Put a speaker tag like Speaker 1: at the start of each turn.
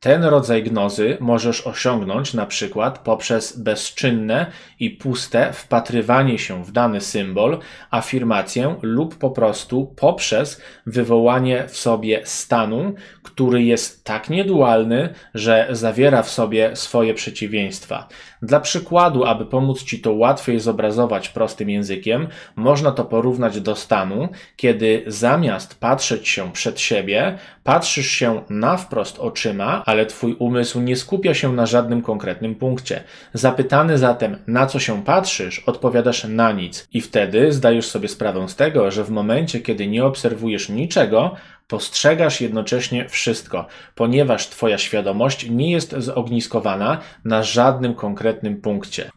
Speaker 1: Ten rodzaj gnozy możesz osiągnąć na przykład poprzez bezczynne i puste wpatrywanie się w dany symbol, afirmację lub po prostu poprzez wywołanie w sobie stanu, który jest tak niedualny, że zawiera w sobie swoje przeciwieństwa. Dla przykładu, aby pomóc Ci to łatwiej zobrazować prostym językiem, można to porównać do stanu, kiedy zamiast patrzeć się przed siebie, Patrzysz się na wprost oczyma, ale twój umysł nie skupia się na żadnym konkretnym punkcie. Zapytany zatem, na co się patrzysz, odpowiadasz na nic. I wtedy zdajesz sobie sprawę z tego, że w momencie, kiedy nie obserwujesz niczego, postrzegasz jednocześnie wszystko, ponieważ twoja świadomość nie jest zogniskowana na żadnym konkretnym punkcie.